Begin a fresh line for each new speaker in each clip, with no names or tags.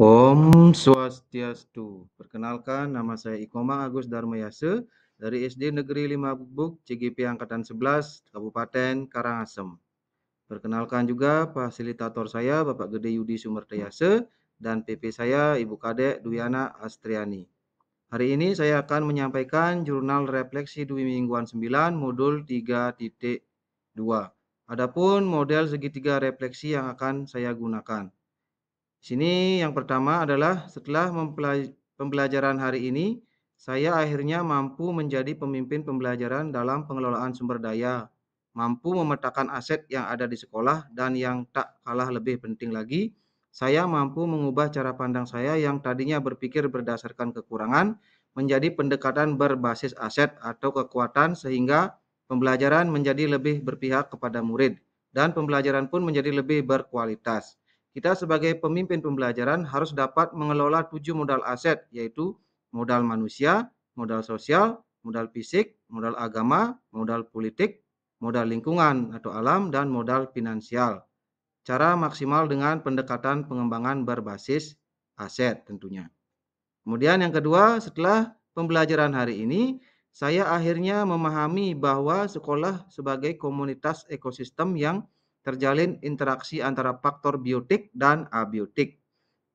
Om Swastiastu. Perkenalkan, nama saya Ikoma Agus Darmayase dari SD Negeri 5 Buk, CGP Angkatan 11, Kabupaten Karangasem. Perkenalkan juga fasilitator saya Bapak Gede Yudi Sumertayase dan PP saya Ibu Kadek Duyana Astriani. Hari ini saya akan menyampaikan jurnal refleksi Dwi Mingguan 9 modul 3.2. Adapun model segitiga refleksi yang akan saya gunakan. Sini yang pertama adalah setelah pembelajaran hari ini, saya akhirnya mampu menjadi pemimpin pembelajaran dalam pengelolaan sumber daya, mampu memetakan aset yang ada di sekolah dan yang tak kalah lebih penting lagi, saya mampu mengubah cara pandang saya yang tadinya berpikir berdasarkan kekurangan menjadi pendekatan berbasis aset atau kekuatan sehingga pembelajaran menjadi lebih berpihak kepada murid dan pembelajaran pun menjadi lebih berkualitas kita sebagai pemimpin pembelajaran harus dapat mengelola tujuh modal aset, yaitu modal manusia, modal sosial, modal fisik, modal agama, modal politik, modal lingkungan atau alam, dan modal finansial. Cara maksimal dengan pendekatan pengembangan berbasis aset tentunya. Kemudian yang kedua, setelah pembelajaran hari ini, saya akhirnya memahami bahwa sekolah sebagai komunitas ekosistem yang terjalin interaksi antara faktor biotik dan abiotik.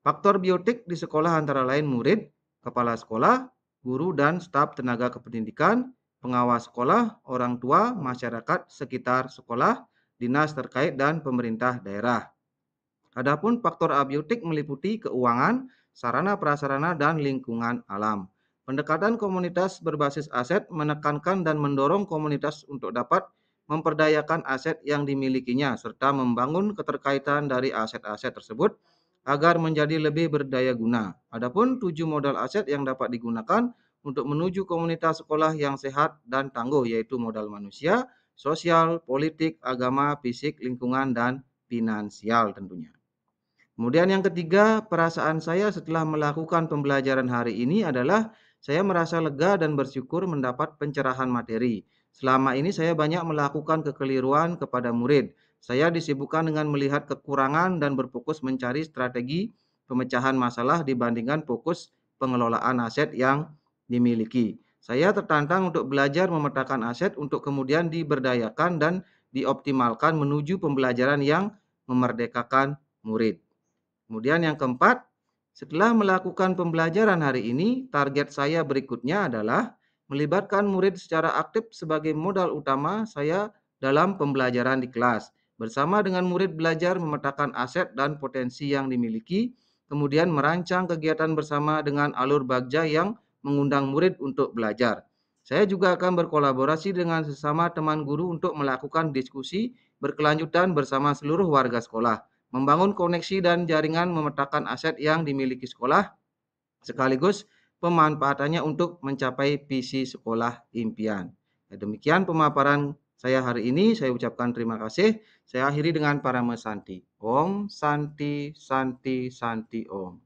Faktor biotik di sekolah antara lain murid, kepala sekolah, guru dan staf tenaga kependidikan, pengawas sekolah, orang tua, masyarakat sekitar sekolah, dinas terkait dan pemerintah daerah. Adapun faktor abiotik meliputi keuangan, sarana prasarana dan lingkungan alam. Pendekatan komunitas berbasis aset menekankan dan mendorong komunitas untuk dapat memperdayakan aset yang dimilikinya serta membangun keterkaitan dari aset-aset tersebut agar menjadi lebih berdaya guna. Adapun tujuh modal aset yang dapat digunakan untuk menuju komunitas sekolah yang sehat dan tangguh yaitu modal manusia, sosial, politik, agama, fisik, lingkungan, dan finansial tentunya. Kemudian yang ketiga, perasaan saya setelah melakukan pembelajaran hari ini adalah saya merasa lega dan bersyukur mendapat pencerahan materi. Selama ini saya banyak melakukan kekeliruan kepada murid. Saya disibukkan dengan melihat kekurangan dan berfokus mencari strategi pemecahan masalah dibandingkan fokus pengelolaan aset yang dimiliki. Saya tertantang untuk belajar memetakan aset untuk kemudian diberdayakan dan dioptimalkan menuju pembelajaran yang memerdekakan murid. Kemudian yang keempat, setelah melakukan pembelajaran hari ini, target saya berikutnya adalah melibatkan murid secara aktif sebagai modal utama saya dalam pembelajaran di kelas. Bersama dengan murid belajar memetakan aset dan potensi yang dimiliki, kemudian merancang kegiatan bersama dengan alur bagja yang mengundang murid untuk belajar. Saya juga akan berkolaborasi dengan sesama teman guru untuk melakukan diskusi berkelanjutan bersama seluruh warga sekolah, membangun koneksi dan jaringan memetakan aset yang dimiliki sekolah, sekaligus pemanfaatannya untuk mencapai visi sekolah impian. Nah, demikian pemaparan saya hari ini. Saya ucapkan terima kasih. Saya akhiri dengan para mesanti. Om Santi Santi Santi Om.